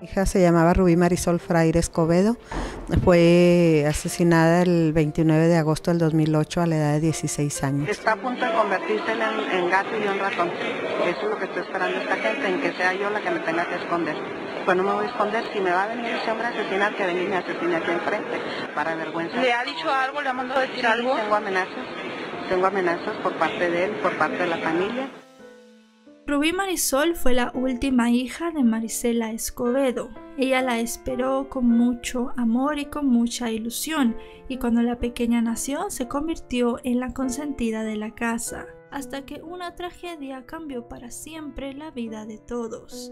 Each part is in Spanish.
Mi hija se llamaba Rubí Marisol Fraire Escobedo. Fue asesinada el 29 de agosto del 2008 a la edad de 16 años. Está a punto de convertirse en, gato y un ratón. Eso es lo que estoy esperando esta gente, en que sea yo la que me tenga que esconder. Pues no me voy a esconder. Si me va a venir ese hombre a asesinar, que venga y me asesine aquí enfrente, para vergüenza. ¿Le ha dicho algo? ¿Le ha mandado a decir algo? Tengo amenazas. Tengo amenazas por parte de él, por parte de la familia. Rubí Marisol fue la última hija de Marisela Escobedo. Ella la esperó con mucho amor y con mucha ilusión, y cuando la pequeña nació se convirtió en la consentida de la casa, hasta que una tragedia cambió para siempre la vida de todos.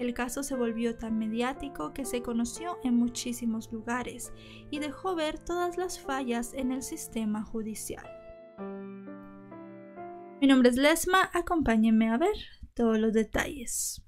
El caso se volvió tan mediático que se conoció en muchísimos lugares y dejó ver todas las fallas en el sistema judicial. Mi nombre es Lesma, acompáñenme a ver todos los detalles.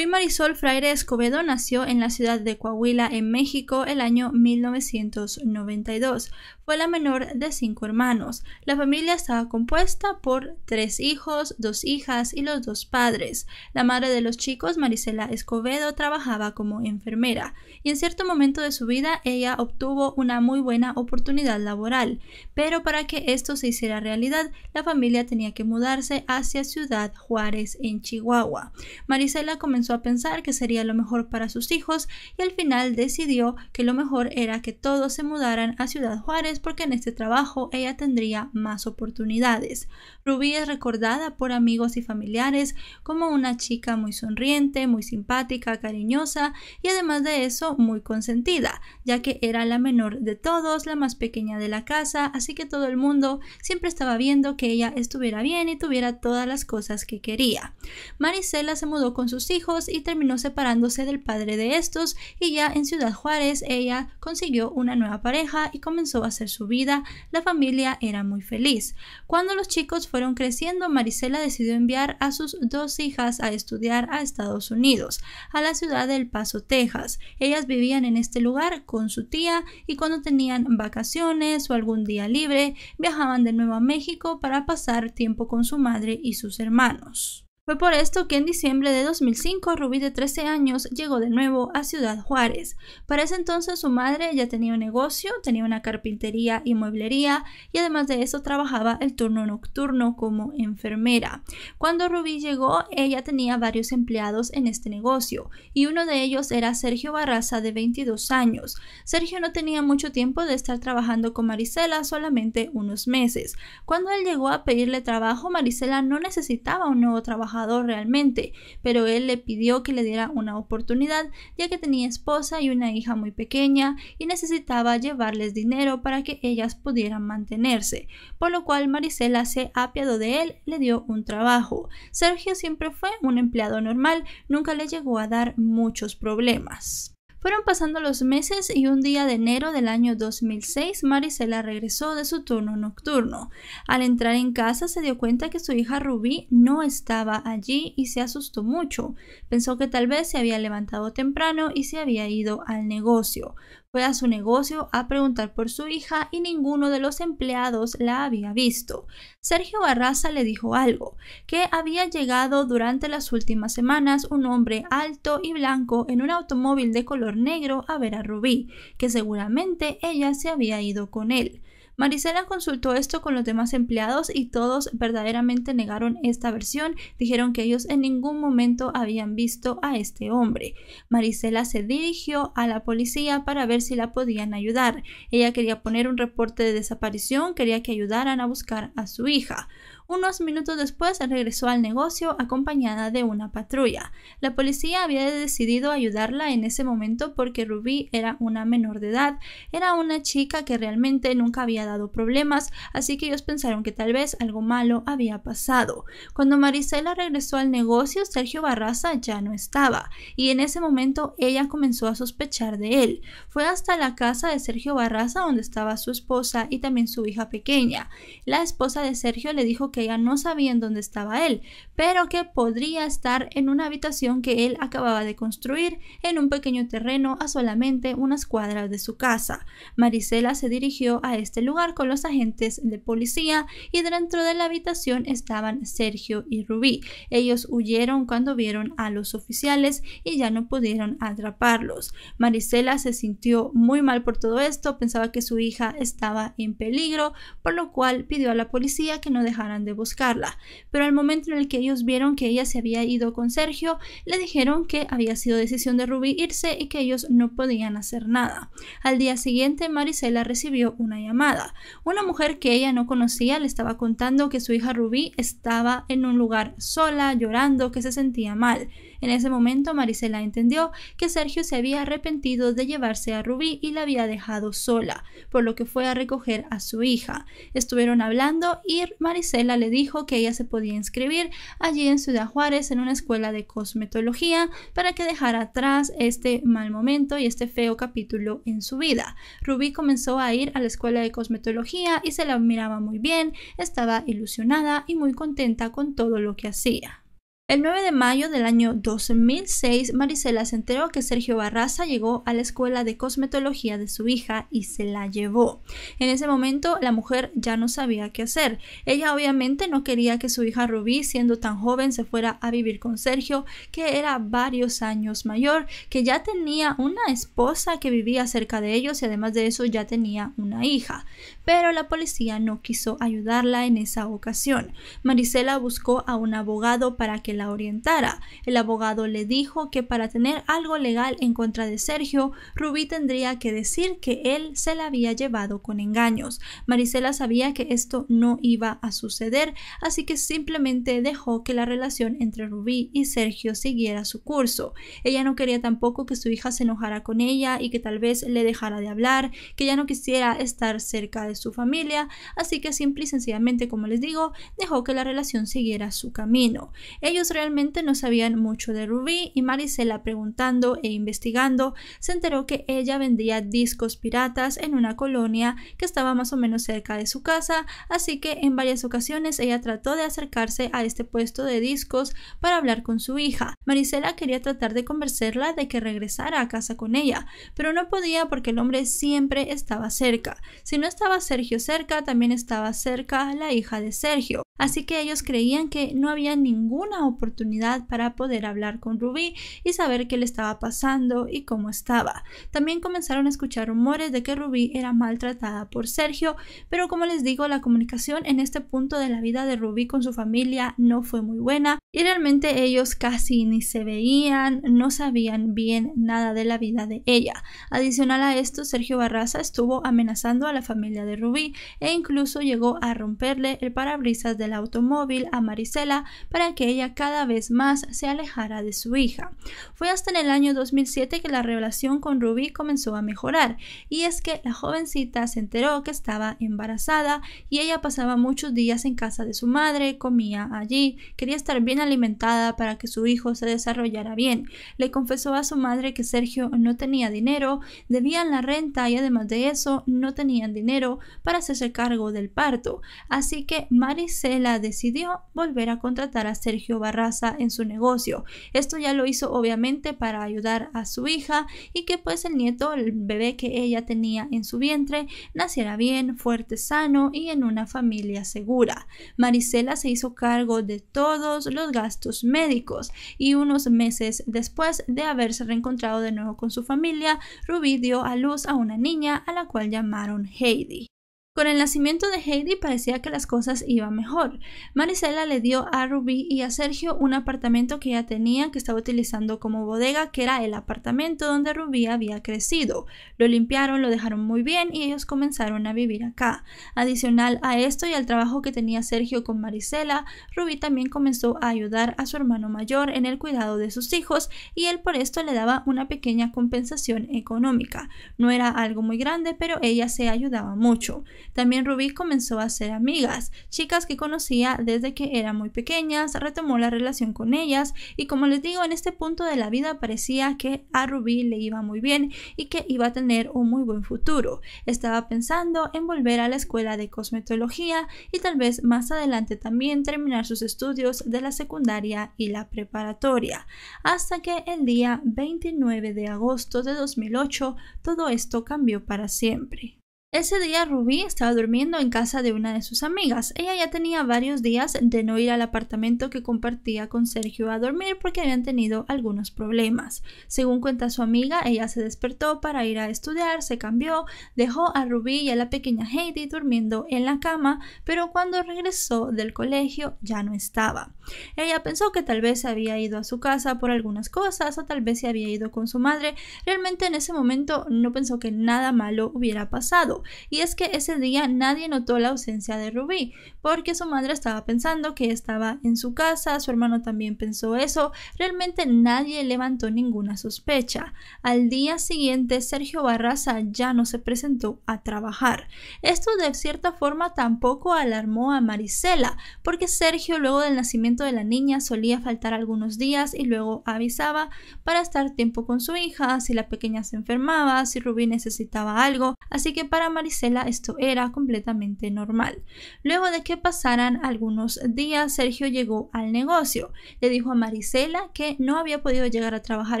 Marisol Fraire Escobedo nació en la ciudad de Coahuila, en México, el año 1992. Fue la menor de cinco hermanos. La familia estaba compuesta por tres hijos, dos hijas y los dos padres. La madre de los chicos, Marisela Escobedo, trabajaba como enfermera y en cierto momento de su vida ella obtuvo una muy buena oportunidad laboral. Pero para que esto se hiciera realidad, la familia tenía que mudarse hacia Ciudad Juárez, en Chihuahua. Marisela comenzó a pensar que sería lo mejor para sus hijos y al final decidió que lo mejor era que todos se mudaran a Ciudad Juárez porque en este trabajo ella tendría más oportunidades. Rubí es recordada por amigos y familiares como una chica muy sonriente, muy simpática, cariñosa y además de eso muy consentida, ya que era la menor de todos, la más pequeña de la casa, así que todo el mundo siempre estaba viendo que ella estuviera bien y tuviera todas las cosas que quería. Marisela se mudó con sus hijos y terminó separándose del padre de estos y ya en Ciudad Juárez ella consiguió una nueva pareja y comenzó a hacer su vida. La familia era muy feliz. Cuando los chicos fueron creciendo, Marisela decidió enviar a sus dos hijas a estudiar a Estados Unidos, a la ciudad del Paso, Texas. Ellas vivían en este lugar con su tía y cuando tenían vacaciones o algún día libre, viajaban de nuevo a México para pasar tiempo con su madre y sus hermanos. Fue por esto que en diciembre de 2005 Rubí de 13 años llegó de nuevo a Ciudad Juárez. Para ese entonces su madre ya tenía un negocio, tenía una carpintería y mueblería y además de eso trabajaba el turno nocturno como enfermera. Cuando Rubí llegó ella tenía varios empleados en este negocio y uno de ellos era Sergio Barraza de 22 años. Sergio no tenía mucho tiempo de estar trabajando con Marisela, solamente unos meses. Cuando él llegó a pedirle trabajo, Marisela no necesitaba un nuevo trabajador realmente, pero él le pidió que le diera una oportunidad, ya que tenía esposa y una hija muy pequeña y necesitaba llevarles dinero para que ellas pudieran mantenerse, por lo cual Marisela se apiadó de él, le dio un trabajo. Sergio siempre fue un empleado normal, nunca le llegó a dar muchos problemas. Fueron pasando los meses y un día de enero del año 2006 Marisela regresó de su turno nocturno. Al entrar en casa se dio cuenta que su hija Rubí no estaba allí y se asustó mucho. Pensó que tal vez se había levantado temprano y se había ido al negocio. Fue a su negocio a preguntar por su hija y ninguno de los empleados la había visto. Sergio Barraza le dijo algo, que había llegado durante las últimas semanas un hombre alto y blanco en un automóvil de color negro a ver a Rubí, que seguramente ella se había ido con él. Marisela consultó esto con los demás empleados y todos verdaderamente negaron esta versión, dijeron que ellos en ningún momento habían visto a este hombre. Marisela se dirigió a la policía para ver si la podían ayudar. Ella quería poner un reporte de desaparición, quería que ayudaran a buscar a su hija. Unos minutos después regresó al negocio acompañada de una patrulla. La policía había decidido ayudarla en ese momento porque Ruby era una menor de edad, era una chica que realmente nunca había dado problemas, así que ellos pensaron que tal vez algo malo había pasado. Cuando Marisela regresó al negocio, Sergio Barraza ya no estaba, y en ese momento ella comenzó a sospechar de él. Fue hasta la casa de Sergio Barraza donde estaba su esposa y también su hija pequeña. La esposa de Sergio le dijo que que ella no sabían dónde estaba él, pero que podría estar en una habitación que él acababa de construir en un pequeño terreno a solamente unas cuadras de su casa. Marisela se dirigió a este lugar con los agentes de policía y dentro de la habitación estaban Sergio y Rubí. Ellos huyeron cuando vieron a los oficiales y ya no pudieron atraparlos. Marisela se sintió muy mal por todo esto, pensaba que su hija estaba en peligro, por lo cual pidió a la policía que no dejaran de buscarla, pero al momento en el que ellos vieron que ella se había ido con Sergio, le dijeron que había sido decisión de Ruby irse y que ellos no podían hacer nada. Al día siguiente, Marisela recibió una llamada. Una mujer que ella no conocía le estaba contando que su hija Ruby estaba en un lugar sola, llorando, que se sentía mal. En ese momento Marisela entendió que Sergio se había arrepentido de llevarse a Rubí y la había dejado sola, por lo que fue a recoger a su hija. Estuvieron hablando y Marisela le dijo que ella se podía inscribir allí en Ciudad Juárez en una escuela de cosmetología para que dejara atrás este mal momento y este feo capítulo en su vida. Rubí comenzó a ir a la escuela de cosmetología y se la miraba muy bien, estaba ilusionada y muy contenta con todo lo que hacía. El 9 de mayo del año 2006, Marisela se enteró que Sergio Barraza llegó a la escuela de cosmetología de su hija y se la llevó. En ese momento, la mujer ya no sabía qué hacer. Ella obviamente no quería que su hija Rubí, siendo tan joven, se fuera a vivir con Sergio, que era varios años mayor, que ya tenía una esposa que vivía cerca de ellos y además de eso ya tenía una hija. Pero la policía no quiso ayudarla en esa ocasión. Marisela buscó a un abogado para que la orientara. El abogado le dijo que para tener algo legal en contra de Sergio, Rubí tendría que decir que él se la había llevado con engaños. Marisela sabía que esto no iba a suceder, así que simplemente dejó que la relación entre Rubí y Sergio siguiera su curso. Ella no quería tampoco que su hija se enojara con ella y que tal vez le dejara de hablar, que ya no quisiera estar cerca de su familia, así que simple y sencillamente, como les digo, dejó que la relación siguiera su camino. Ellos realmente no sabían mucho de Ruby y Marisela preguntando e investigando se enteró que ella vendía discos piratas en una colonia que estaba más o menos cerca de su casa, así que en varias ocasiones ella trató de acercarse a este puesto de discos para hablar con su hija. Marisela quería tratar de convencerla de que regresara a casa con ella, pero no podía porque el hombre siempre estaba cerca. Si no estaba Sergio cerca, también estaba cerca la hija de Sergio. Así que ellos creían que no había ninguna oportunidad para poder hablar con Rubí y saber qué le estaba pasando y cómo estaba. También comenzaron a escuchar rumores de que Rubí era maltratada por Sergio, pero como les digo, la comunicación en este punto de la vida de Rubí con su familia no fue muy buena y realmente ellos casi ni se veían, no sabían bien nada de la vida de ella. Adicional a esto, Sergio Barraza estuvo amenazando a la familia de Rubí e incluso llegó a romperle el parabrisas del automóvil a Marisela para que ella cada vez más se alejara de su hija. Fue hasta en el año 2007 que la relación con Rubí comenzó a mejorar y es que la jovencita se enteró que estaba embarazada y ella pasaba muchos días en casa de su madre, comía allí, quería estar bien alimentada para que su hijo se desarrollara bien. Le confesó a su madre que Sergio no tenía dinero, debían la renta y además de eso no tenían dinero para hacerse cargo del parto. Así que Marisela decidió volver a contratar a Sergio Barraza en su negocio. Esto ya lo hizo obviamente para ayudar a su hija y que pues el nieto, el bebé que ella tenía en su vientre, naciera bien, fuerte, sano y en una familia segura. Marisela se hizo cargo de todos los gastos médicos y unos meses después de haberse reencontrado de nuevo con su familia, Ruby dio a luz a una niña a la cual llamaron Heidi. Con el nacimiento de Heidi parecía que las cosas iban mejor. Marisela le dio a Ruby y a Sergio un apartamento que ya tenía que estaba utilizando como bodega, que era el apartamento donde Ruby había crecido. Lo limpiaron, lo dejaron muy bien y ellos comenzaron a vivir acá. Adicional a esto y al trabajo que tenía Sergio con Marisela, Ruby también comenzó a ayudar a su hermano mayor en el cuidado de sus hijos y él por esto le daba una pequeña compensación económica. No era algo muy grande, pero ella se ayudaba mucho. También Ruby comenzó a hacer amigas, chicas que conocía desde que eran muy pequeñas, retomó la relación con ellas y como les digo, en este punto de la vida parecía que a Ruby le iba muy bien y que iba a tener un muy buen futuro. Estaba pensando en volver a la escuela de cosmetología y tal vez más adelante también terminar sus estudios de la secundaria y la preparatoria. Hasta que el día 29 de agosto de 2008 todo esto cambió para siempre. Ese día Ruby estaba durmiendo en casa de una de sus amigas. Ella ya tenía varios días de no ir al apartamento que compartía con Sergio a dormir porque habían tenido algunos problemas. Según cuenta su amiga, ella se despertó para ir a estudiar, se cambió, dejó a Ruby y a la pequeña Heidi durmiendo en la cama, pero cuando regresó del colegio ya no estaba. Ella pensó que tal vez se había ido a su casa por algunas cosas o tal vez se había ido con su madre. Realmente en ese momento no pensó que nada malo hubiera pasado y es que ese día nadie notó la ausencia de Rubí, porque su madre estaba pensando que estaba en su casa, su hermano también pensó eso, realmente nadie levantó ninguna sospecha. Al día siguiente, Sergio Barraza ya no se presentó a trabajar. Esto de cierta forma tampoco alarmó a Marisela, porque Sergio luego del nacimiento de la niña solía faltar algunos días y luego avisaba para estar tiempo con su hija, si la pequeña se enfermaba, si Rubí necesitaba algo, así que para Marisela esto era completamente normal. Luego de que pasaran algunos días, Sergio llegó al negocio. Le dijo a Marisela que no había podido llegar a trabajar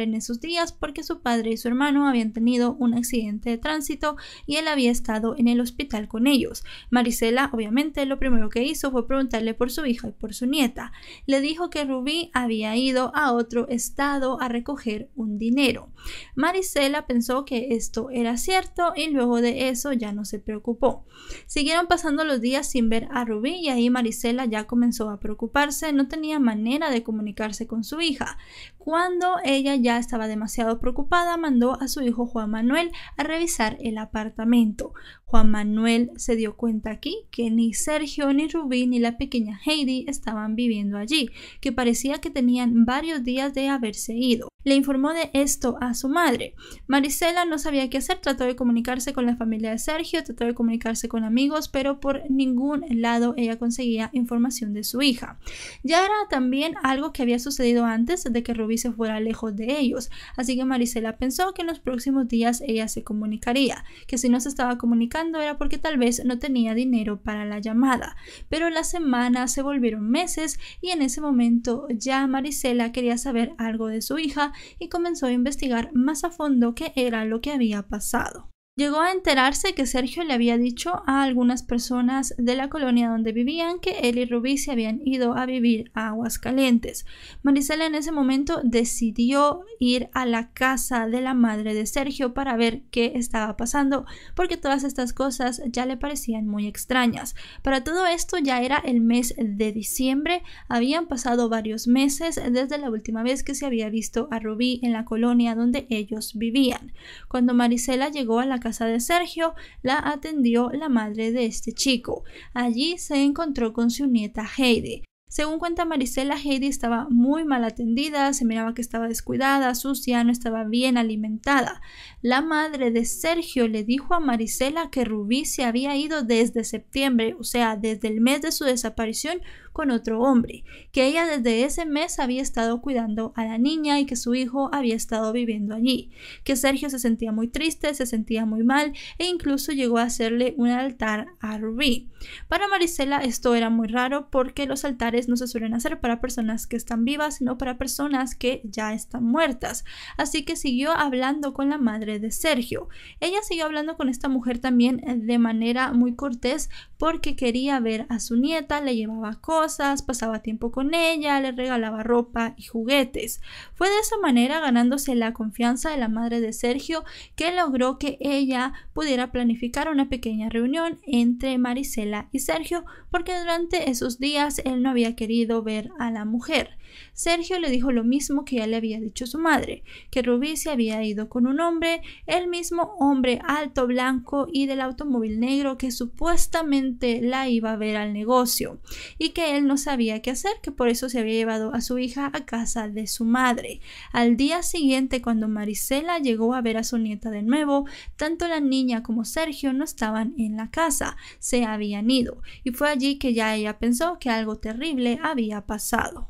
en esos días porque su padre y su hermano habían tenido un accidente de tránsito y él había estado en el hospital con ellos. Marisela, obviamente, lo primero que hizo fue preguntarle por su hija y por su nieta. Le dijo que Rubí había ido a otro estado a recoger un dinero. Marisela pensó que esto era cierto y luego de eso ya no se preocupó. Siguieron pasando los días sin ver a Rubí y ahí Marisela ya comenzó a preocuparse, no tenía manera de comunicarse con su hija. Cuando ella ya estaba demasiado preocupada, mandó a su hijo Juan Manuel a revisar el apartamento. Juan Manuel se dio cuenta aquí que ni Sergio, ni Rubí, ni la pequeña Heidi estaban viviendo allí, que parecía que tenían varios días de haberse ido le informó de esto a su madre. Marisela no sabía qué hacer, trató de comunicarse con la familia de Sergio, trató de comunicarse con amigos, pero por ningún lado ella conseguía información de su hija. Ya era también algo que había sucedido antes de que Rubí se fuera lejos de ellos, así que Marisela pensó que en los próximos días ella se comunicaría, que si no se estaba comunicando era porque tal vez no tenía dinero para la llamada. Pero las semanas se volvieron meses y en ese momento ya Marisela quería saber algo de su hija y comenzó a investigar más a fondo qué era lo que había pasado. Llegó a enterarse que Sergio le había dicho a algunas personas de la colonia donde vivían que él y Rubí se habían ido a vivir a Aguascalientes. Marisela en ese momento decidió ir a la casa de la madre de Sergio para ver qué estaba pasando, porque todas estas cosas ya le parecían muy extrañas. Para todo esto ya era el mes de diciembre, habían pasado varios meses desde la última vez que se había visto a Rubí en la colonia donde ellos vivían. Cuando Marisela llegó a la casa de Sergio, la atendió la madre de este chico. Allí se encontró con su nieta Heidi. Según cuenta Marisela, Heidi estaba muy mal atendida, se miraba que estaba descuidada, sucia, no estaba bien alimentada. La madre de Sergio le dijo a Marisela que Rubí se había ido desde septiembre, o sea, desde el mes de su desaparición con otro hombre, que ella desde ese mes había estado cuidando a la niña y que su hijo había estado viviendo allí, que Sergio se sentía muy triste, se sentía muy mal e incluso llegó a hacerle un altar a Rubí. Para Marisela esto era muy raro porque los altares no se suelen hacer para personas que están vivas, sino para personas que ya están muertas. Así que siguió hablando con la madre de Sergio. Ella siguió hablando con esta mujer también de manera muy cortés porque quería ver a su nieta, le llevaba cosas, pasaba tiempo con ella, le regalaba ropa y juguetes. Fue de esa manera ganándose la confianza de la madre de Sergio que logró que ella pudiera planificar una pequeña reunión entre Marisela y Sergio porque durante esos días él no había querido ver a la mujer. Sergio le dijo lo mismo que ya le había dicho su madre, que Rubí se había ido con un hombre, el mismo hombre alto, blanco y del automóvil negro que supuestamente la iba a ver al negocio, y que él no sabía qué hacer, que por eso se había llevado a su hija a casa de su madre. Al día siguiente, cuando Marisela llegó a ver a su nieta de nuevo, tanto la niña como Sergio no estaban en la casa, se habían ido, y fue allí que ya ella pensó que algo terrible había pasado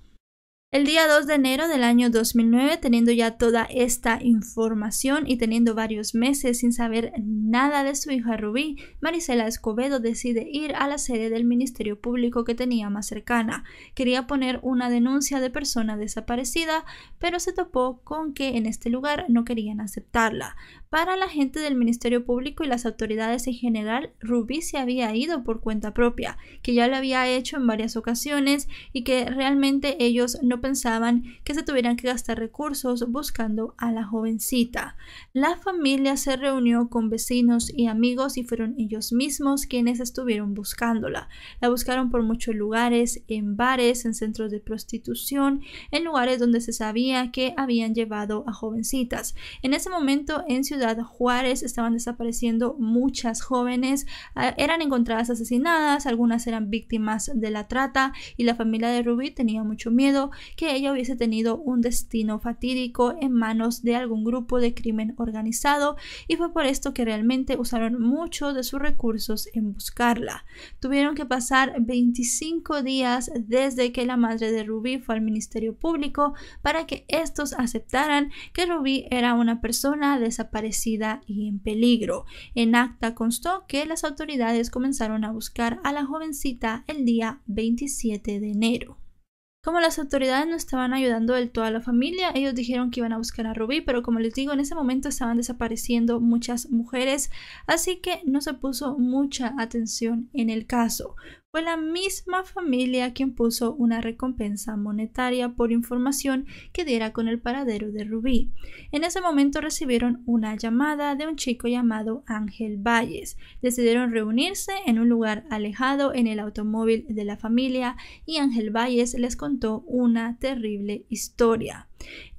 el día 2 de enero del año 2009, teniendo ya toda esta información y teniendo varios meses sin saber nada de su hija Rubí, Marisela Escobedo decide ir a la sede del Ministerio Público que tenía más cercana. Quería poner una denuncia de persona desaparecida, pero se topó con que en este lugar no querían aceptarla. Para la gente del Ministerio Público y las autoridades en general, Rubí se había ido por cuenta propia, que ya lo había hecho en varias ocasiones y que realmente ellos no pensaban que se tuvieran que gastar recursos buscando a la jovencita. La familia se reunió con vecinos y amigos y fueron ellos mismos quienes estuvieron buscándola. La buscaron por muchos lugares, en bares, en centros de prostitución, en lugares donde se sabía que habían llevado a jovencitas. En ese momento en Ciudad Juárez estaban desapareciendo muchas jóvenes, ah, eran encontradas asesinadas, algunas eran víctimas de la trata y la familia de Ruby tenía mucho miedo que ella hubiese tenido un destino fatídico en manos de algún grupo de crimen organizado y fue por esto que realmente usaron mucho de sus recursos en buscarla. Tuvieron que pasar 25 días desde que la madre de Ruby fue al Ministerio Público para que estos aceptaran que Ruby era una persona desaparecida y en peligro. En acta constó que las autoridades comenzaron a buscar a la jovencita el día 27 de enero. Como las autoridades no estaban ayudando del todo a la familia, ellos dijeron que iban a buscar a Rubí, pero como les digo, en ese momento estaban desapareciendo muchas mujeres, así que no se puso mucha atención en el caso fue la misma familia quien puso una recompensa monetaria por información que diera con el paradero de Rubí. En ese momento recibieron una llamada de un chico llamado Ángel Valles. Decidieron reunirse en un lugar alejado en el automóvil de la familia y Ángel Valles les contó una terrible historia.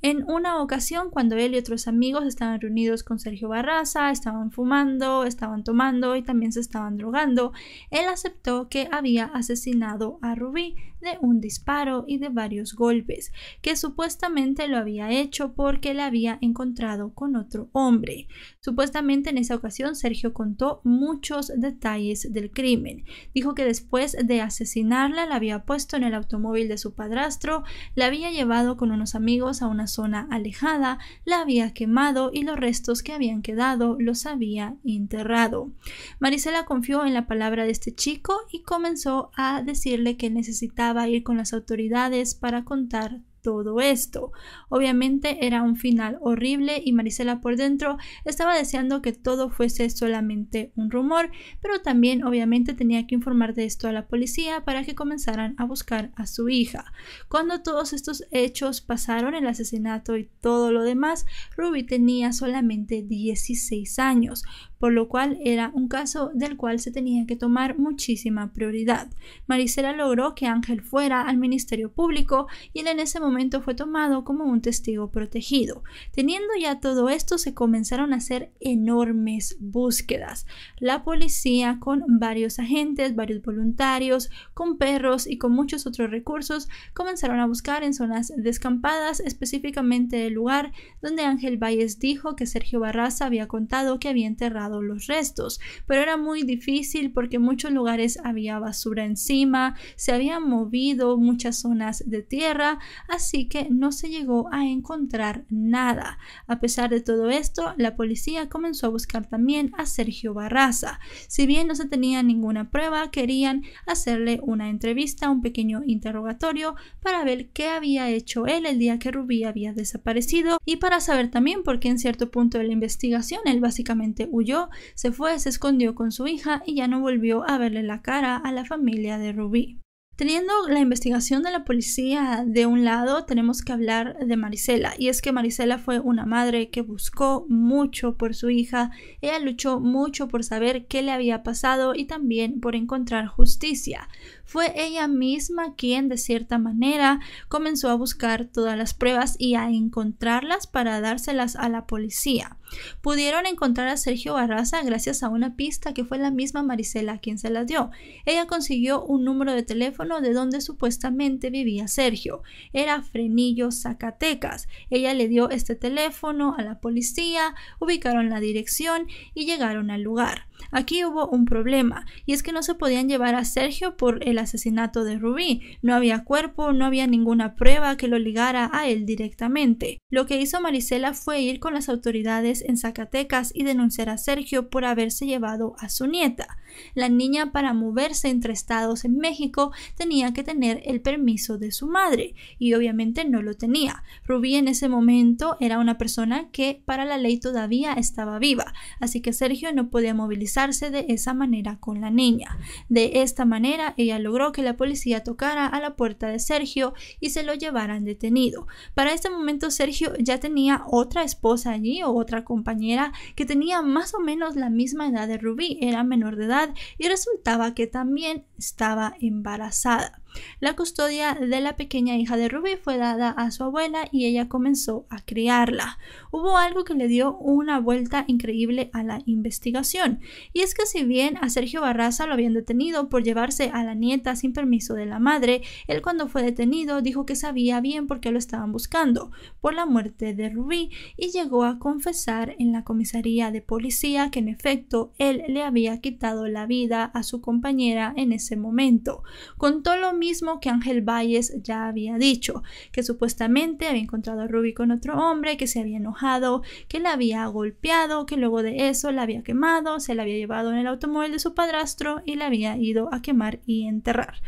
En una ocasión, cuando él y otros amigos estaban reunidos con Sergio Barraza, estaban fumando, estaban tomando y también se estaban drogando, él aceptó que había asesinado a Rubí, de un disparo y de varios golpes, que supuestamente lo había hecho porque la había encontrado con otro hombre. Supuestamente en esa ocasión Sergio contó muchos detalles del crimen. Dijo que después de asesinarla la había puesto en el automóvil de su padrastro, la había llevado con unos amigos a una zona alejada, la había quemado y los restos que habían quedado los había enterrado. Marisela confió en la palabra de este chico y comenzó a decirle que necesitaba a ir con las autoridades para contar todo esto. Obviamente era un final horrible y Marisela por dentro estaba deseando que todo fuese solamente un rumor, pero también obviamente tenía que informar de esto a la policía para que comenzaran a buscar a su hija. Cuando todos estos hechos pasaron, el asesinato y todo lo demás, Ruby tenía solamente 16 años, por lo cual era un caso del cual se tenía que tomar muchísima prioridad. Marisela logró que Ángel fuera al Ministerio Público y él en ese momento fue tomado como un testigo protegido. Teniendo ya todo esto, se comenzaron a hacer enormes búsquedas. La policía con varios agentes, varios voluntarios, con perros y con muchos otros recursos comenzaron a buscar en zonas descampadas, específicamente el lugar donde Ángel Valles dijo que Sergio Barraza había contado que había enterrado los restos, pero era muy difícil porque en muchos lugares había basura encima, se habían movido muchas zonas de tierra, así que no se llegó a encontrar nada. A pesar de todo esto, la policía comenzó a buscar también a Sergio Barraza. Si bien no se tenía ninguna prueba, querían hacerle una entrevista, un pequeño interrogatorio para ver qué había hecho él el día que Rubí había desaparecido y para saber también por qué en cierto punto de la investigación él básicamente huyó se fue, se escondió con su hija y ya no volvió a verle la cara a la familia de Rubí. Teniendo la investigación de la policía de un lado, tenemos que hablar de Marisela. Y es que Marisela fue una madre que buscó mucho por su hija. Ella luchó mucho por saber qué le había pasado y también por encontrar justicia fue ella misma quien, de cierta manera, comenzó a buscar todas las pruebas y a encontrarlas para dárselas a la policía. Pudieron encontrar a Sergio Barraza gracias a una pista que fue la misma Marisela quien se las dio. Ella consiguió un número de teléfono de donde supuestamente vivía Sergio. Era Frenillo, Zacatecas. Ella le dio este teléfono a la policía, ubicaron la dirección y llegaron al lugar. Aquí hubo un problema, y es que no se podían llevar a Sergio por el asesinato de Rubí. No había cuerpo, no había ninguna prueba que lo ligara a él directamente. Lo que hizo Marisela fue ir con las autoridades en Zacatecas y denunciar a Sergio por haberse llevado a su nieta. La niña para moverse entre estados en México tenía que tener el permiso de su madre, y obviamente no lo tenía. Rubí en ese momento era una persona que para la ley todavía estaba viva, así que Sergio no podía movilizarse de esa manera con la niña. De esta manera, ella logró que la policía tocara a la puerta de Sergio y se lo llevaran detenido. Para este momento, Sergio ya tenía otra esposa allí o otra compañera que tenía más o menos la misma edad de Rubí, era menor de edad y resultaba que también estaba embarazada. La custodia de la pequeña hija de Rubí fue dada a su abuela y ella comenzó a criarla. Hubo algo que le dio una vuelta increíble a la investigación, y es que si bien a Sergio Barraza lo habían detenido por llevarse a la nieta sin permiso de la madre, él cuando fue detenido dijo que sabía bien por qué lo estaban buscando, por la muerte de Rubí, y llegó a confesar en la comisaría de policía que en efecto él le había quitado la vida a su compañera en ese momento. Contó lo mismo que Ángel Valles ya había dicho, que supuestamente había encontrado a Ruby con otro hombre, que se había enojado, que la había golpeado, que luego de eso la había quemado, se la había llevado en el automóvil de su padrastro y la había ido a quemar y enterrar.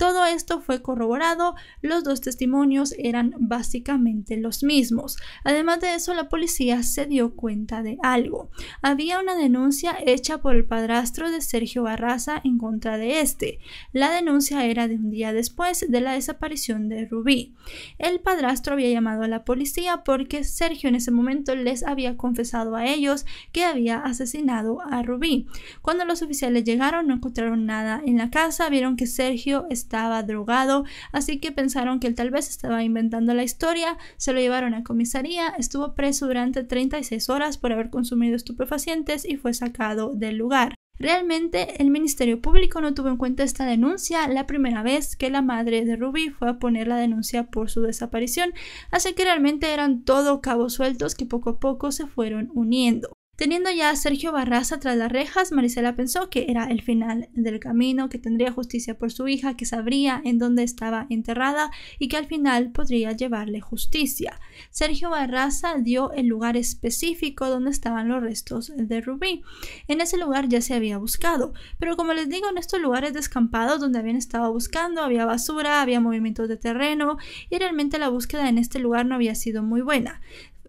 Todo esto fue corroborado, los dos testimonios eran básicamente los mismos. Además de eso, la policía se dio cuenta de algo. Había una denuncia hecha por el padrastro de Sergio Barraza en contra de este. La denuncia era de un día después de la desaparición de Rubí. El padrastro había llamado a la policía porque Sergio en ese momento les había confesado a ellos que había asesinado a Rubí. Cuando los oficiales llegaron no encontraron nada en la casa, vieron que Sergio estaba estaba drogado, así que pensaron que él tal vez estaba inventando la historia, se lo llevaron a comisaría, estuvo preso durante 36 horas por haber consumido estupefacientes y fue sacado del lugar. Realmente el Ministerio Público no tuvo en cuenta esta denuncia la primera vez que la madre de Ruby fue a poner la denuncia por su desaparición, así que realmente eran todo cabos sueltos que poco a poco se fueron uniendo. Teniendo ya a Sergio Barraza tras las rejas, Marisela pensó que era el final del camino, que tendría justicia por su hija, que sabría en dónde estaba enterrada y que al final podría llevarle justicia. Sergio Barraza dio el lugar específico donde estaban los restos de Rubí. En ese lugar ya se había buscado, pero como les digo, en estos lugares descampados donde habían estado buscando había basura, había movimientos de terreno y realmente la búsqueda en este lugar no había sido muy buena.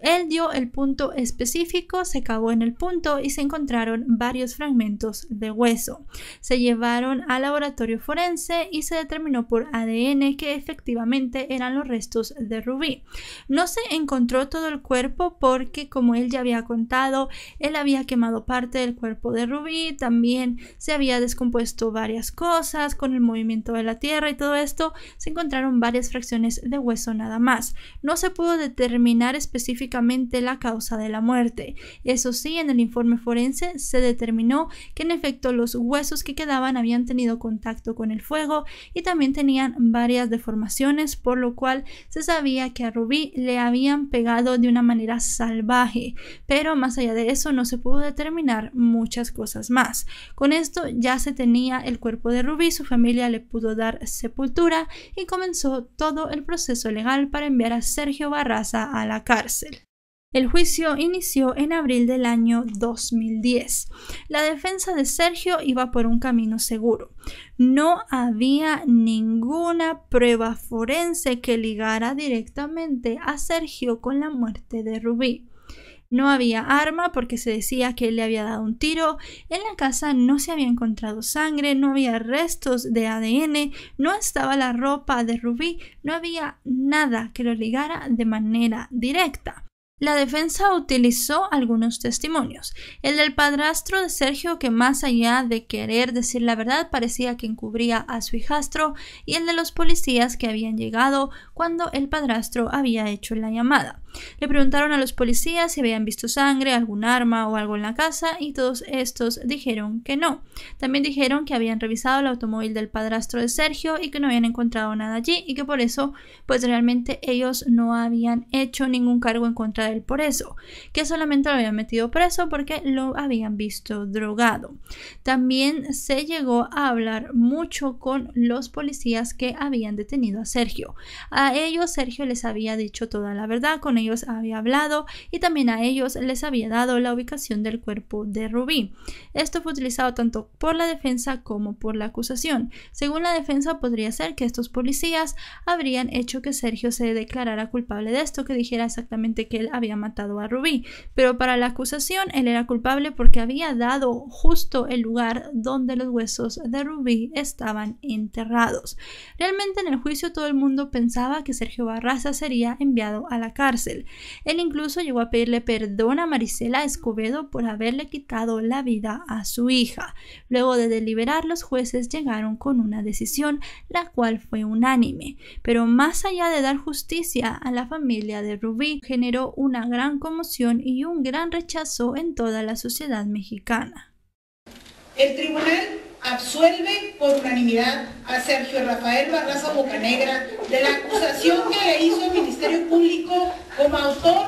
Él dio el punto específico, se cavó en el punto y se encontraron varios fragmentos de hueso. Se llevaron al laboratorio forense y se determinó por ADN que efectivamente eran los restos de Rubí. No se encontró todo el cuerpo porque, como él ya había contado, él había quemado parte del cuerpo de Rubí, también se había descompuesto varias cosas con el movimiento de la tierra y todo esto. Se encontraron varias fracciones de hueso nada más. No se pudo determinar específicamente la causa de la muerte. Eso sí, en el informe forense se determinó que en efecto los huesos que quedaban habían tenido contacto con el fuego y también tenían varias deformaciones, por lo cual se sabía que a Rubí le habían pegado de una manera salvaje, pero más allá de eso no se pudo determinar muchas cosas más. Con esto ya se tenía el cuerpo de Rubí, su familia le pudo dar sepultura y comenzó todo el proceso legal para enviar a Sergio Barraza a la cárcel. El juicio inició en abril del año 2010. La defensa de Sergio iba por un camino seguro. No había ninguna prueba forense que ligara directamente a Sergio con la muerte de Rubí. No había arma porque se decía que él le había dado un tiro. En la casa no se había encontrado sangre, no había restos de ADN, no estaba la ropa de Rubí, no había nada que lo ligara de manera directa. La defensa utilizó algunos testimonios. El del padrastro de Sergio, que más allá de querer decir la verdad, parecía que encubría a su hijastro, y el de los policías que habían llegado cuando el padrastro había hecho la llamada. Le preguntaron a los policías si habían visto sangre, algún arma o algo en la casa y todos estos dijeron que no. También dijeron que habían revisado el automóvil del padrastro de Sergio y que no habían encontrado nada allí y que por eso pues realmente ellos no habían hecho ningún cargo en contra de él por eso, que solamente lo habían metido preso porque lo habían visto drogado. También se llegó a hablar mucho con los policías que habían detenido a Sergio. A ellos Sergio les había dicho toda la verdad con ellos había hablado y también a ellos les había dado la ubicación del cuerpo de Rubí. Esto fue utilizado tanto por la defensa como por la acusación. Según la defensa, podría ser que estos policías habrían hecho que Sergio se declarara culpable de esto, que dijera exactamente que él había matado a Rubí. Pero para la acusación, él era culpable porque había dado justo el lugar donde los huesos de Rubí estaban enterrados. Realmente en el juicio todo el mundo pensaba que Sergio Barraza sería enviado a la cárcel él incluso llegó a pedirle perdón a Marisela Escobedo por haberle quitado la vida a su hija. Luego de deliberar, los jueces llegaron con una decisión, la cual fue unánime. Pero más allá de dar justicia a la familia de Rubí, generó una gran conmoción y un gran rechazo en toda la sociedad mexicana. El tribunal absuelve por unanimidad a Sergio Rafael Barraza Bocanegra de la acusación que le hizo el Ministerio Público como autor.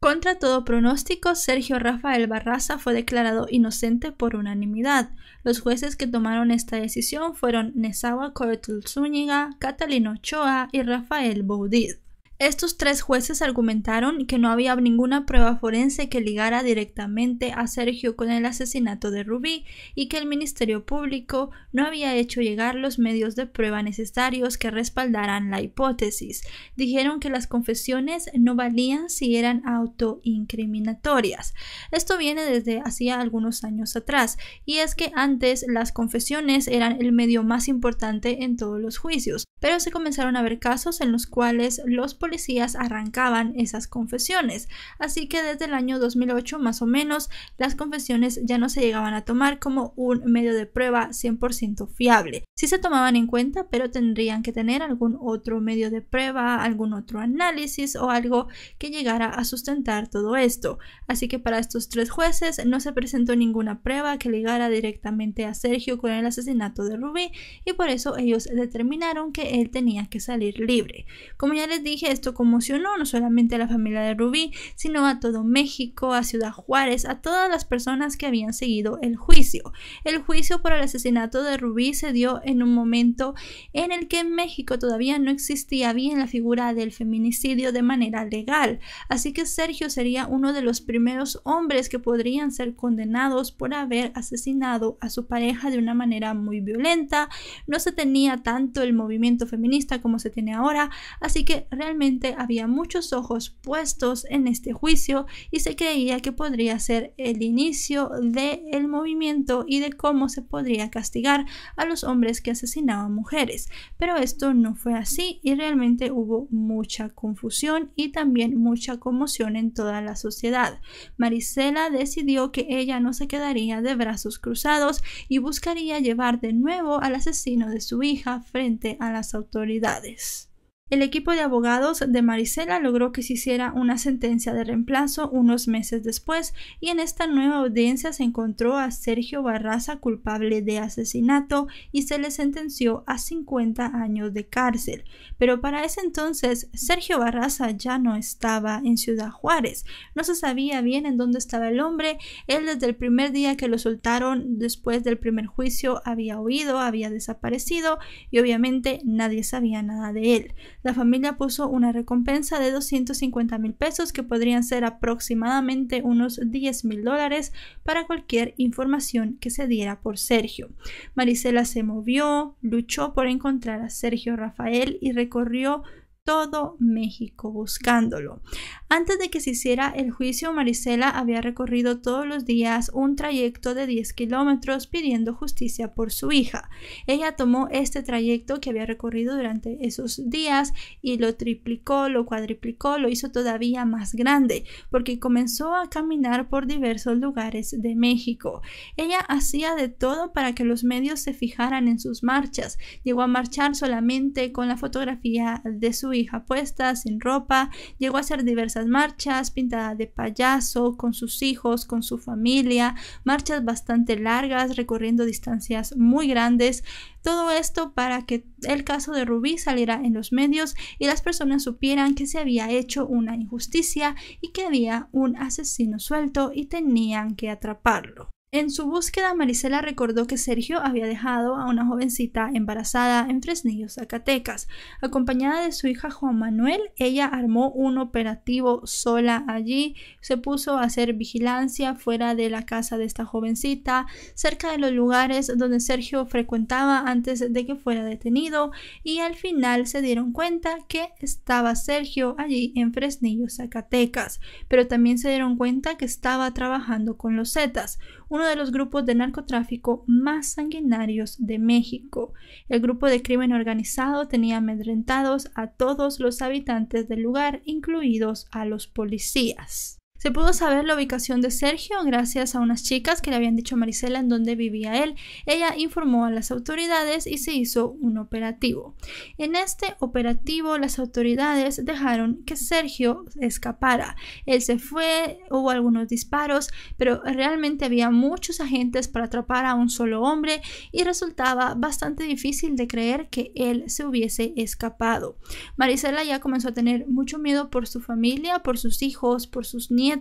Contra todo pronóstico, Sergio Rafael Barraza fue declarado inocente por unanimidad. Los jueces que tomaron esta decisión fueron Nezawa Coetul Zúñiga, Catalino Ochoa y Rafael Boudid. Estos tres jueces argumentaron que no había ninguna prueba forense que ligara directamente a Sergio con el asesinato de Rubí y que el Ministerio Público no había hecho llegar los medios de prueba necesarios que respaldaran la hipótesis. Dijeron que las confesiones no valían si eran autoincriminatorias. Esto viene desde hacía algunos años atrás y es que antes las confesiones eran el medio más importante en todos los juicios, pero se comenzaron a ver casos en los cuales los policías arrancaban esas confesiones. Así que desde el año 2008 más o menos, las confesiones ya no se llegaban a tomar como un medio de prueba 100% fiable. si se tomaban en cuenta, pero tendrían que tener algún otro medio de prueba, algún otro análisis o algo que llegara a sustentar todo esto. Así que para estos tres jueces no se presentó ninguna prueba que ligara directamente a Sergio con el asesinato de Rubí y por eso ellos determinaron que él tenía que salir libre. Como ya les dije, esto conmocionó no solamente a la familia de Rubí, sino a todo México, a Ciudad Juárez, a todas las personas que habían seguido el juicio. El juicio por el asesinato de Rubí se dio en un momento en el que en México todavía no existía bien la figura del feminicidio de manera legal, así que Sergio sería uno de los primeros hombres que podrían ser condenados por haber asesinado a su pareja de una manera muy violenta. No se tenía tanto el movimiento feminista como se tiene ahora, así que realmente había muchos ojos puestos en este juicio y se creía que podría ser el inicio del movimiento y de cómo se podría castigar a los hombres que asesinaban mujeres. Pero esto no fue así y realmente hubo mucha confusión y también mucha conmoción en toda la sociedad. Marisela decidió que ella no se quedaría de brazos cruzados y buscaría llevar de nuevo al asesino de su hija frente a las autoridades. El equipo de abogados de Marisela logró que se hiciera una sentencia de reemplazo unos meses después y en esta nueva audiencia se encontró a Sergio Barraza culpable de asesinato y se le sentenció a 50 años de cárcel. Pero para ese entonces Sergio Barraza ya no estaba en Ciudad Juárez. No se sabía bien en dónde estaba el hombre. Él desde el primer día que lo soltaron después del primer juicio había huido, había desaparecido y obviamente nadie sabía nada de él la familia puso una recompensa de 250 mil pesos, que podrían ser aproximadamente unos 10 mil dólares, para cualquier información que se diera por Sergio. Marisela se movió, luchó por encontrar a Sergio Rafael y recorrió todo México buscándolo. Antes de que se hiciera el juicio, Marisela había recorrido todos los días un trayecto de 10 kilómetros pidiendo justicia por su hija. Ella tomó este trayecto que había recorrido durante esos días y lo triplicó, lo cuadriplicó, lo hizo todavía más grande porque comenzó a caminar por diversos lugares de México. Ella hacía de todo para que los medios se fijaran en sus marchas. Llegó a marchar solamente con la fotografía de su hija puesta, sin ropa, llegó a hacer diversas marchas, pintada de payaso, con sus hijos, con su familia, marchas bastante largas, recorriendo distancias muy grandes. Todo esto para que el caso de Rubí saliera en los medios y las personas supieran que se había hecho una injusticia y que había un asesino suelto y tenían que atraparlo. En su búsqueda, Marisela recordó que Sergio había dejado a una jovencita embarazada en Fresnillo, Zacatecas. Acompañada de su hija Juan Manuel, ella armó un operativo sola allí, se puso a hacer vigilancia fuera de la casa de esta jovencita, cerca de los lugares donde Sergio frecuentaba antes de que fuera detenido, y al final se dieron cuenta que estaba Sergio allí en Fresnillo, Zacatecas, pero también se dieron cuenta que estaba trabajando con los Zetas uno de los grupos de narcotráfico más sanguinarios de México. El grupo de crimen organizado tenía amedrentados a todos los habitantes del lugar, incluidos a los policías. Se pudo saber la ubicación de Sergio gracias a unas chicas que le habían dicho a Marisela en dónde vivía él. Ella informó a las autoridades y se hizo un operativo. En este operativo las autoridades dejaron que Sergio escapara. Él se fue, hubo algunos disparos, pero realmente había muchos agentes para atrapar a un solo hombre y resultaba bastante difícil de creer que él se hubiese escapado. Marisela ya comenzó a tener mucho miedo por su familia, por sus hijos, por sus nietos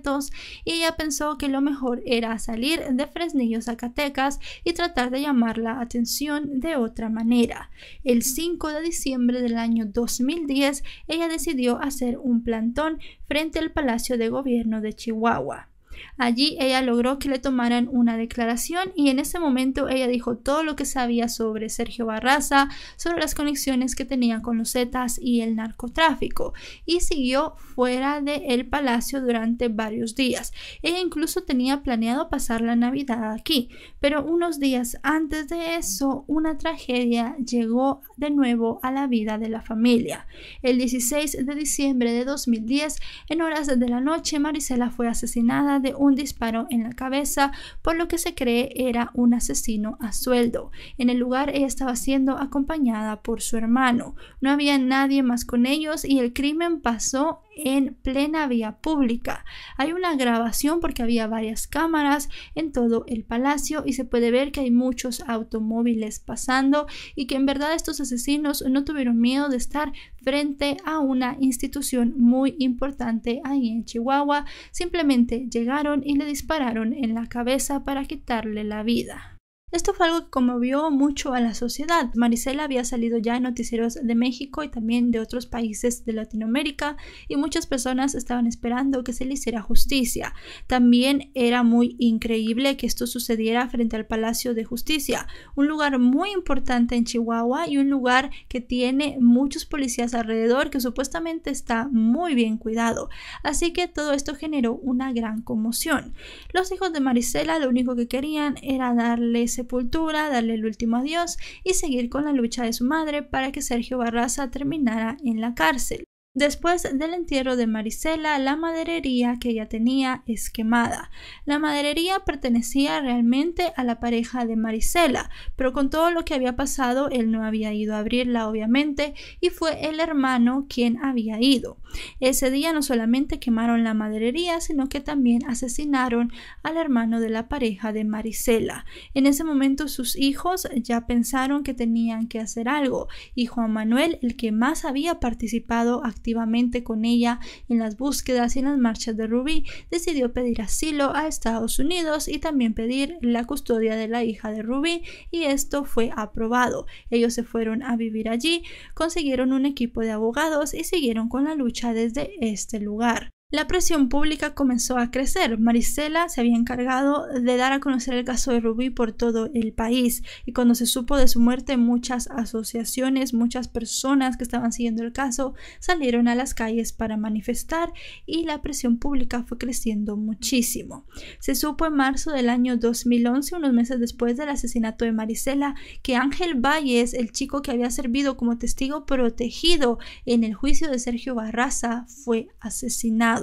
y ella pensó que lo mejor era salir de Fresnillo, Zacatecas y tratar de llamar la atención de otra manera. El 5 de diciembre del año 2010, ella decidió hacer un plantón frente al Palacio de Gobierno de Chihuahua. Allí ella logró que le tomaran una declaración y en ese momento ella dijo todo lo que sabía sobre Sergio Barraza, sobre las conexiones que tenía con los Zetas y el narcotráfico y siguió fuera del palacio durante varios días. Ella incluso tenía planeado pasar la Navidad aquí, pero unos días antes de eso una tragedia llegó de nuevo a la vida de la familia. El 16 de diciembre de 2010, en horas de la noche, Marisela fue asesinada de un disparo en la cabeza, por lo que se cree era un asesino a sueldo. En el lugar ella estaba siendo acompañada por su hermano. No había nadie más con ellos y el crimen pasó en plena vía pública. Hay una grabación porque había varias cámaras en todo el palacio y se puede ver que hay muchos automóviles pasando y que en verdad estos asesinos no tuvieron miedo de estar frente a una institución muy importante ahí en Chihuahua. Simplemente llegaron y le dispararon en la cabeza para quitarle la vida. Esto fue algo que conmovió mucho a la sociedad. Marisela había salido ya en noticieros de México y también de otros países de Latinoamérica y muchas personas estaban esperando que se le hiciera justicia. También era muy increíble que esto sucediera frente al Palacio de Justicia, un lugar muy importante en Chihuahua y un lugar que tiene muchos policías alrededor que supuestamente está muy bien cuidado. Así que todo esto generó una gran conmoción. Los hijos de Marisela lo único que querían era darles sepultura, darle el último adiós y seguir con la lucha de su madre para que Sergio Barraza terminara en la cárcel. Después del entierro de Marisela, la maderería que ella tenía es quemada. La maderería pertenecía realmente a la pareja de Marisela, pero con todo lo que había pasado, él no había ido a abrirla, obviamente, y fue el hermano quien había ido. Ese día no solamente quemaron la maderería, sino que también asesinaron al hermano de la pareja de Marisela. En ese momento sus hijos ya pensaron que tenían que hacer algo, y Juan Manuel, el que más había participado a activamente con ella en las búsquedas y en las marchas de Ruby, decidió pedir asilo a Estados Unidos y también pedir la custodia de la hija de Ruby y esto fue aprobado. Ellos se fueron a vivir allí, consiguieron un equipo de abogados y siguieron con la lucha desde este lugar. La presión pública comenzó a crecer. Marisela se había encargado de dar a conocer el caso de Rubí por todo el país y cuando se supo de su muerte muchas asociaciones, muchas personas que estaban siguiendo el caso salieron a las calles para manifestar y la presión pública fue creciendo muchísimo. Se supo en marzo del año 2011, unos meses después del asesinato de Marisela, que Ángel Valles, el chico que había servido como testigo protegido en el juicio de Sergio Barraza, fue asesinado.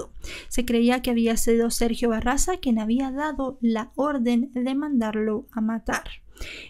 Se creía que había sido Sergio Barraza quien había dado la orden de mandarlo a matar.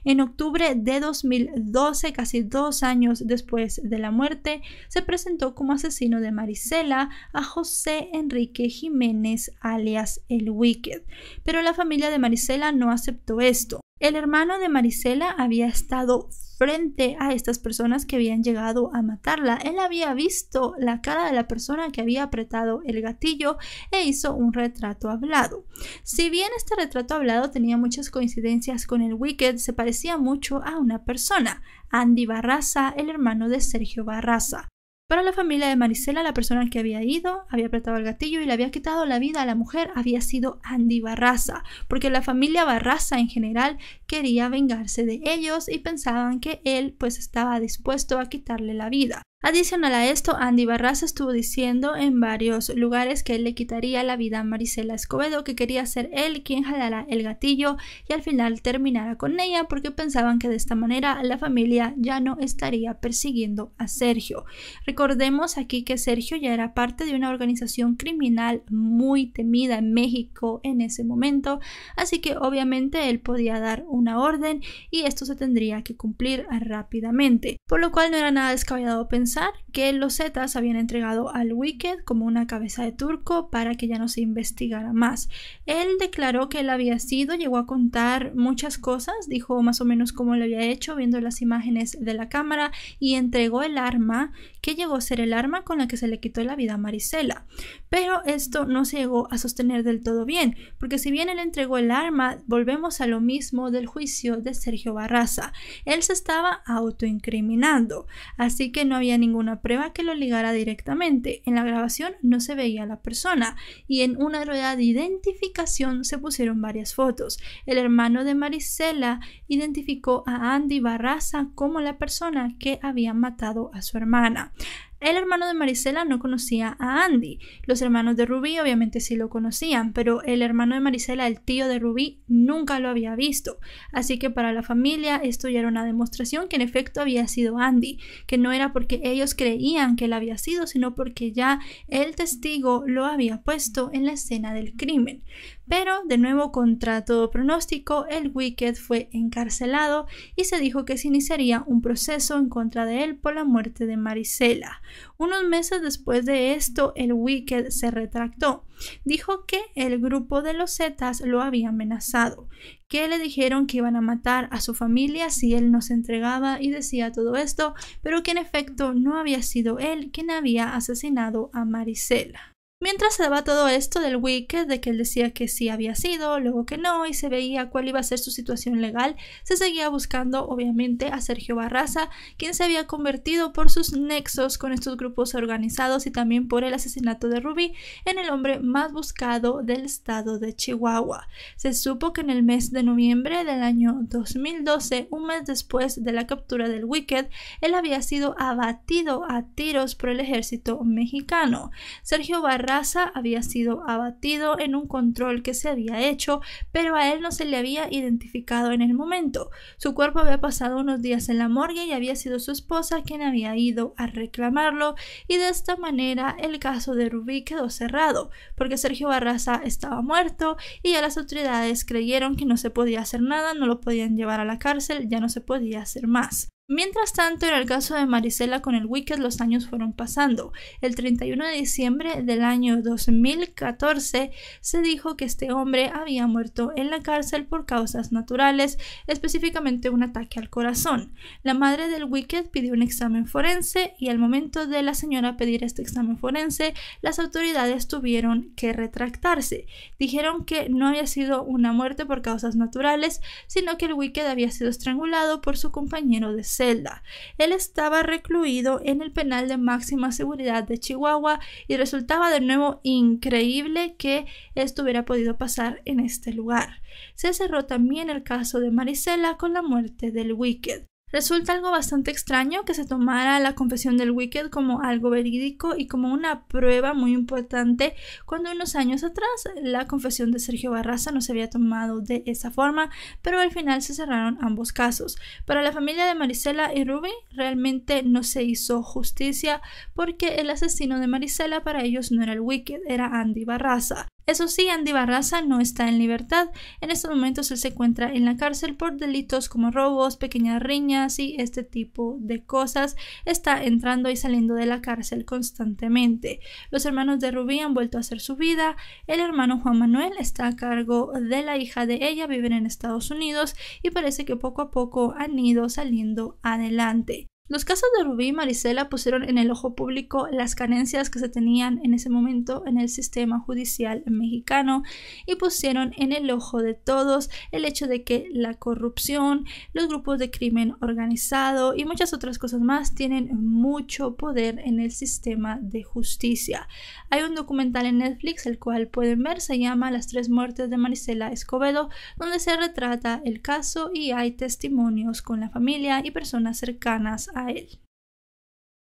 En octubre de 2012, casi dos años después de la muerte, se presentó como asesino de Marisela a José Enrique Jiménez alias el Wicked. Pero la familia de Marisela no aceptó esto. El hermano de Marisela había estado frente a estas personas que habían llegado a matarla. Él había visto la cara de la persona que había apretado el gatillo e hizo un retrato hablado. Si bien este retrato hablado tenía muchas coincidencias con el Wicked, se parecía mucho a una persona, Andy Barraza, el hermano de Sergio Barraza. Para la familia de Marisela, la persona que había ido, había apretado el gatillo y le había quitado la vida a la mujer había sido Andy Barraza, porque la familia Barraza en general quería vengarse de ellos y pensaban que él pues estaba dispuesto a quitarle la vida. Adicional a esto, Andy Barras estuvo diciendo en varios lugares que él le quitaría la vida a Marisela Escobedo, que quería ser él quien jalara el gatillo y al final terminara con ella porque pensaban que de esta manera la familia ya no estaría persiguiendo a Sergio. Recordemos aquí que Sergio ya era parte de una organización criminal muy temida en México en ese momento, así que obviamente él podía dar un una orden y esto se tendría que cumplir rápidamente, por lo cual no era nada descabellado pensar que los Zetas habían entregado al Wicked como una cabeza de turco para que ya no se investigara más. Él declaró que él había sido, llegó a contar muchas cosas, dijo más o menos cómo lo había hecho viendo las imágenes de la cámara y entregó el arma que llegó a ser el arma con la que se le quitó la vida a Marisela. Pero esto no se llegó a sostener del todo bien, porque si bien él entregó el arma, volvemos a lo mismo del juicio de Sergio Barraza. Él se estaba autoincriminando, así que no había ninguna prueba que lo ligara directamente. En la grabación no se veía a la persona y en una rueda de identificación se pusieron varias fotos. El hermano de Marisela identificó a Andy Barraza como la persona que había matado a su hermana. El hermano de Marisela no conocía a Andy. Los hermanos de Rubí obviamente sí lo conocían, pero el hermano de Marisela, el tío de Rubí, nunca lo había visto. Así que para la familia esto ya era una demostración que en efecto había sido Andy, que no era porque ellos creían que él había sido, sino porque ya el testigo lo había puesto en la escena del crimen. Pero, de nuevo, contra todo pronóstico, el Wicked fue encarcelado y se dijo que se iniciaría un proceso en contra de él por la muerte de Marisela. Unos meses después de esto, el Wicked se retractó. Dijo que el grupo de los Zetas lo había amenazado, que le dijeron que iban a matar a su familia si él no se entregaba y decía todo esto, pero que en efecto no había sido él quien había asesinado a Marisela. Mientras se daba todo esto del Wicked, de que él decía que sí había sido, luego que no, y se veía cuál iba a ser su situación legal, se seguía buscando obviamente a Sergio Barraza, quien se había convertido por sus nexos con estos grupos organizados y también por el asesinato de Ruby en el hombre más buscado del estado de Chihuahua. Se supo que en el mes de noviembre del año 2012, un mes después de la captura del Wicked, él había sido abatido a tiros por el ejército mexicano. Sergio Barraza raza había sido abatido en un control que se había hecho, pero a él no se le había identificado en el momento. Su cuerpo había pasado unos días en la morgue y había sido su esposa quien había ido a reclamarlo, y de esta manera el caso de Rubí quedó cerrado, porque Sergio Barraza estaba muerto y ya las autoridades creyeron que no se podía hacer nada, no lo podían llevar a la cárcel, ya no se podía hacer más. Mientras tanto, en el caso de Marisela con el Wicked, los años fueron pasando. El 31 de diciembre del año 2014 se dijo que este hombre había muerto en la cárcel por causas naturales, específicamente un ataque al corazón. La madre del Wicked pidió un examen forense y al momento de la señora pedir este examen forense, las autoridades tuvieron que retractarse. Dijeron que no había sido una muerte por causas naturales, sino que el Wicked había sido estrangulado por su compañero de él estaba recluido en el penal de máxima seguridad de Chihuahua y resultaba de nuevo increíble que esto hubiera podido pasar en este lugar. Se cerró también el caso de Maricela con la muerte del Wicked. Resulta algo bastante extraño que se tomara la confesión del Wicked como algo verídico y como una prueba muy importante cuando unos años atrás la confesión de Sergio Barraza no se había tomado de esa forma, pero al final se cerraron ambos casos. Para la familia de Marisela y Ruby realmente no se hizo justicia porque el asesino de Marisela para ellos no era el Wicked, era Andy Barraza. Eso sí, Andy Barraza no está en libertad. En estos momentos él se encuentra en la cárcel por delitos como robos, pequeñas riñas y este tipo de cosas. Está entrando y saliendo de la cárcel constantemente. Los hermanos de Rubí han vuelto a hacer su vida. El hermano Juan Manuel está a cargo de la hija de ella, viven en Estados Unidos y parece que poco a poco han ido saliendo adelante. Los casos de Rubí y Marisela pusieron en el ojo público las carencias que se tenían en ese momento en el sistema judicial mexicano y pusieron en el ojo de todos el hecho de que la corrupción, los grupos de crimen organizado y muchas otras cosas más tienen mucho poder en el sistema de justicia. Hay un documental en Netflix el cual pueden ver, se llama Las tres muertes de Marisela Escobedo, donde se retrata el caso y hay testimonios con la familia y personas cercanas él.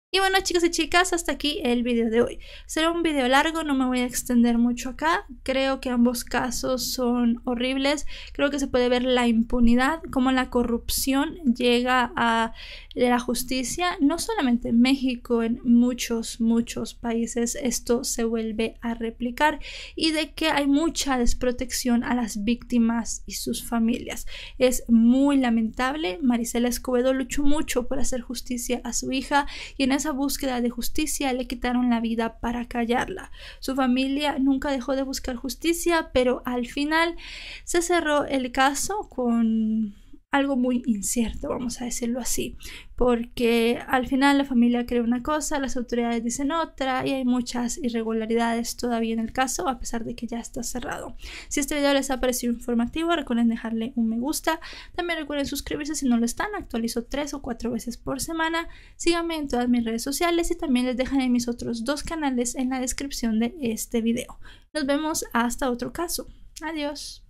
Y bueno chicos y chicas, hasta aquí el video de hoy. Será un video largo, no me voy a extender mucho acá. Creo que ambos casos son horribles. Creo que se puede ver la impunidad, cómo la corrupción llega a de la justicia, no solamente en México, en muchos, muchos países esto se vuelve a replicar y de que hay mucha desprotección a las víctimas y sus familias. Es muy lamentable, Marisela Escobedo luchó mucho por hacer justicia a su hija y en esa búsqueda de justicia le quitaron la vida para callarla. Su familia nunca dejó de buscar justicia, pero al final se cerró el caso con algo muy incierto, vamos a decirlo así, porque al final la familia cree una cosa, las autoridades dicen otra y hay muchas irregularidades todavía en el caso, a pesar de que ya está cerrado. Si este video les ha parecido informativo, recuerden dejarle un me gusta, también recuerden suscribirse si no lo están, actualizo tres o cuatro veces por semana, síganme en todas mis redes sociales y también les dejaré mis otros dos canales en la descripción de este video. Nos vemos hasta otro caso. Adiós.